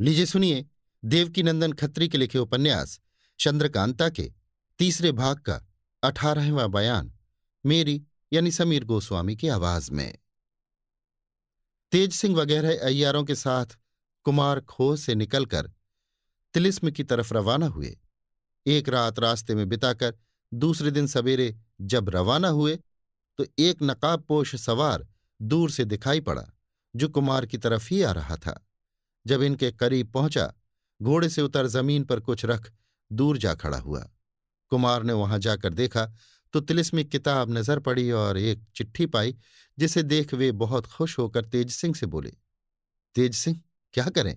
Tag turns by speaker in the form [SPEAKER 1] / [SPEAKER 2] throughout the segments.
[SPEAKER 1] लीजिए सुनिए देवकीनंदन खत्री के लिखे उपन्यास चंद्रकांता के तीसरे भाग का अठारहवा बयान मेरी यानी समीर गोस्वामी की आवाज में तेज सिंह वगैरह अय्यारों के साथ कुमार खो से निकलकर तिलिस्म की तरफ रवाना हुए एक रात रास्ते में बिताकर दूसरे दिन सवेरे जब रवाना हुए तो एक नकाबपोश सवार दूर से दिखाई पड़ा जो कुमार की तरफ ही आ रहा था जब इनके करीब पहुंचा घोड़े से उतर जमीन पर कुछ रख दूर जा खड़ा हुआ कुमार ने वहां जाकर देखा तो तिलिस्मी किताब नजर पड़ी और एक चिट्ठी पाई जिसे देख वे बहुत खुश होकर तेज सिंह से बोले तेज सिंह क्या करें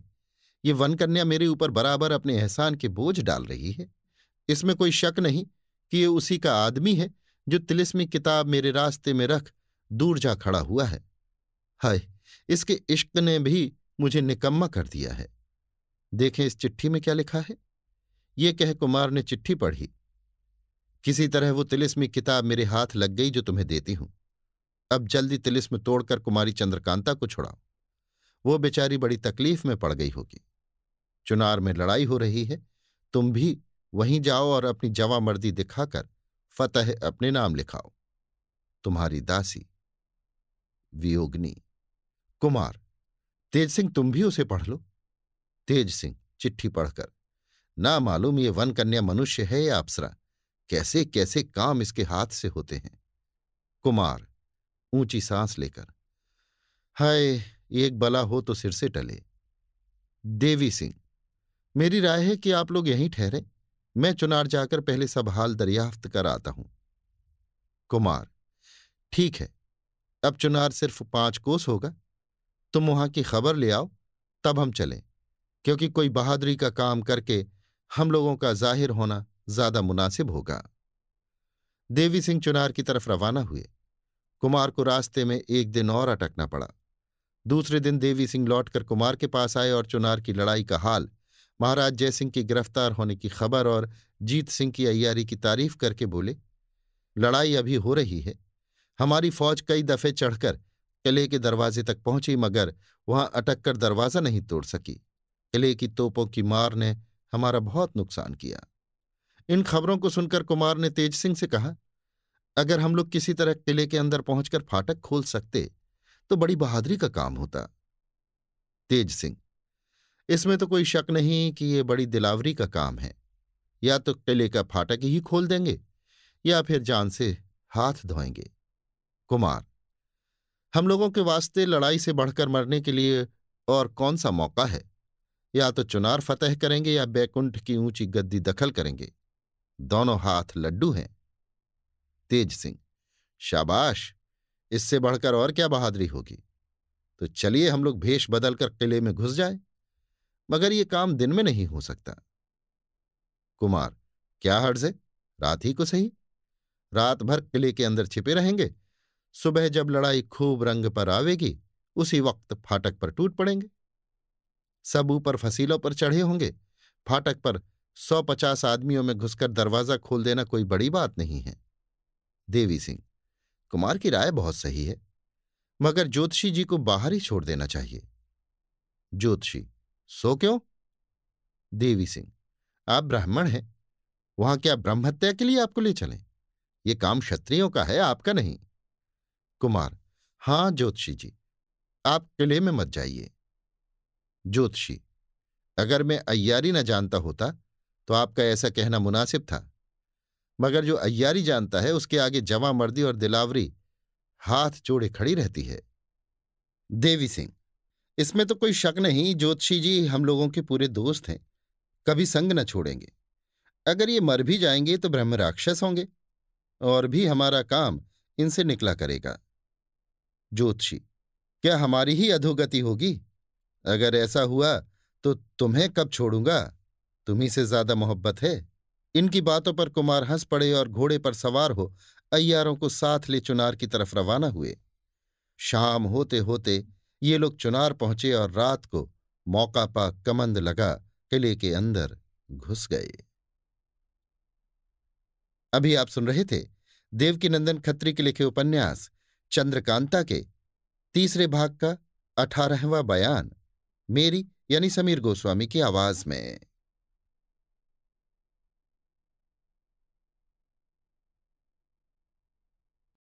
[SPEAKER 1] ये वन कन्या मेरे ऊपर बराबर अपने एहसान के बोझ डाल रही है इसमें कोई शक नहीं कि ये उसी का आदमी है जो तिलिस्मी किताब मेरे रास्ते में रख दूर जा खड़ा हुआ है हाय इसके इश्क ने भी मुझे निकम्मा कर दिया है देखें इस चिट्ठी में क्या लिखा है ये कह कुमार ने चिट्ठी पढ़ी किसी तरह वो तिलिस्मी किताब मेरे हाथ लग गई जो तुम्हें देती हूं अब जल्दी तिलिस्म तोड़कर कुमारी चंद्रकांता को छुड़ाओ वो बेचारी बड़ी तकलीफ में पड़ गई होगी चुनार में लड़ाई हो रही है तुम भी वहीं जाओ और अपनी जवा मर्दी दिखाकर फतह अपने नाम लिखाओ तुम्हारी दासी वियोगनी कुमार तेज सिंह तुम भी उसे पढ़ लो तेज सिंह चिट्ठी पढ़कर ना मालूम ये वन कन्या मनुष्य है या अप्सरा कैसे कैसे काम इसके हाथ से होते हैं कुमार ऊंची सांस लेकर हाय एक बला हो तो सिर से टले देवी सिंह मेरी राय है कि आप लोग यहीं ठहरे मैं चुनार जाकर पहले सब हाल दरियाफ्त कर आता हूं कुमार ठीक है अब चुनार सिर्फ पांच कोस होगा तुम वहां की खबर ले आओ तब हम चलें क्योंकि कोई बहादुरी का काम करके हम लोगों का जाहिर होना ज्यादा मुनासिब होगा देवी सिंह चुनार की तरफ रवाना हुए कुमार को रास्ते में एक दिन और अटकना पड़ा दूसरे दिन देवी सिंह लौटकर कुमार के पास आए और चुनार की लड़ाई का हाल महाराज जयसिंह की गिरफ्तार होने की खबर और जीत सिंह की अयारी की तारीफ करके बोले लड़ाई अभी हो रही है हमारी फौज कई दफे चढ़कर किले के दरवाजे तक पहुंची मगर वहां अटक कर दरवाजा नहीं तोड़ सकी किले की तोपों की मार ने हमारा बहुत नुकसान किया इन खबरों को सुनकर कुमार ने तेज सिंह से कहा अगर हम लोग किसी तरह किले के अंदर पहुंचकर फाटक खोल सकते तो बड़ी बहादुरी का काम होता तेज सिंह इसमें तो कोई शक नहीं कि ये बड़ी दिलावरी का काम है या तो किले का फाटक ही खोल देंगे या फिर जान से हाथ धोएंगे कुमार हम लोगों के वास्ते लड़ाई से बढ़कर मरने के लिए और कौन सा मौका है या तो चुनार फतेह करेंगे या बैकुंठ की ऊंची गद्दी दखल करेंगे दोनों हाथ लड्डू हैं तेज सिंह शाबाश इससे बढ़कर और क्या बहादुरी होगी तो चलिए हम लोग भेष बदलकर किले में घुस जाए मगर ये काम दिन में नहीं हो सकता कुमार क्या हर्ज है रात ही को सही रात भर किले के अंदर छिपे रहेंगे सुबह जब लड़ाई खूब रंग पर आवेगी उसी वक्त फाटक पर टूट पड़ेंगे सब ऊपर फसीलों पर चढ़े होंगे फाटक पर सौ पचास आदमियों में घुसकर दरवाजा खोल देना कोई बड़ी बात नहीं है देवी सिंह कुमार की राय बहुत सही है मगर ज्योतिषी जी को बाहर ही छोड़ देना चाहिए ज्योतिषी सो क्यों देवी सिंह आप ब्राह्मण हैं वहां क्या ब्रह्महत्या के लिए आपको ले चलें ये काम क्षत्रियों का है आपका नहीं कुमार हां ज्योतिषी जी आप किले में मत जाइए ज्योतिषी अगर मैं अय्यारी न जानता होता तो आपका ऐसा कहना मुनासिब था मगर जो अय्यारी जानता है उसके आगे जवा मर्दी और दिलावरी हाथ जोड़े खड़ी रहती है देवी सिंह इसमें तो कोई शक नहीं ज्योतिषी जी हम लोगों के पूरे दोस्त हैं कभी संग न छोड़ेंगे अगर ये मर भी जाएंगे तो ब्रह्म राक्षस होंगे और भी हमारा काम इनसे निकला करेगा ज्योतिषी क्या हमारी ही अधोगति होगी अगर ऐसा हुआ तो तुम्हें कब छोड़ूंगा तुम्ही से ज्यादा मोहब्बत है इनकी बातों पर कुमार हंस पड़े और घोड़े पर सवार हो अय्यारों को साथ ले चुनार की तरफ रवाना हुए शाम होते होते ये लोग चुनार पहुंचे और रात को मौका पा कमंद लगा किले के अंदर घुस गए अभी आप सुन रहे थे देवकीनंदन खत्री के लिखे उपन्यास चंद्रकांता के तीसरे भाग का अठारहवा बयान मेरी यानी समीर गोस्वामी की आवाज में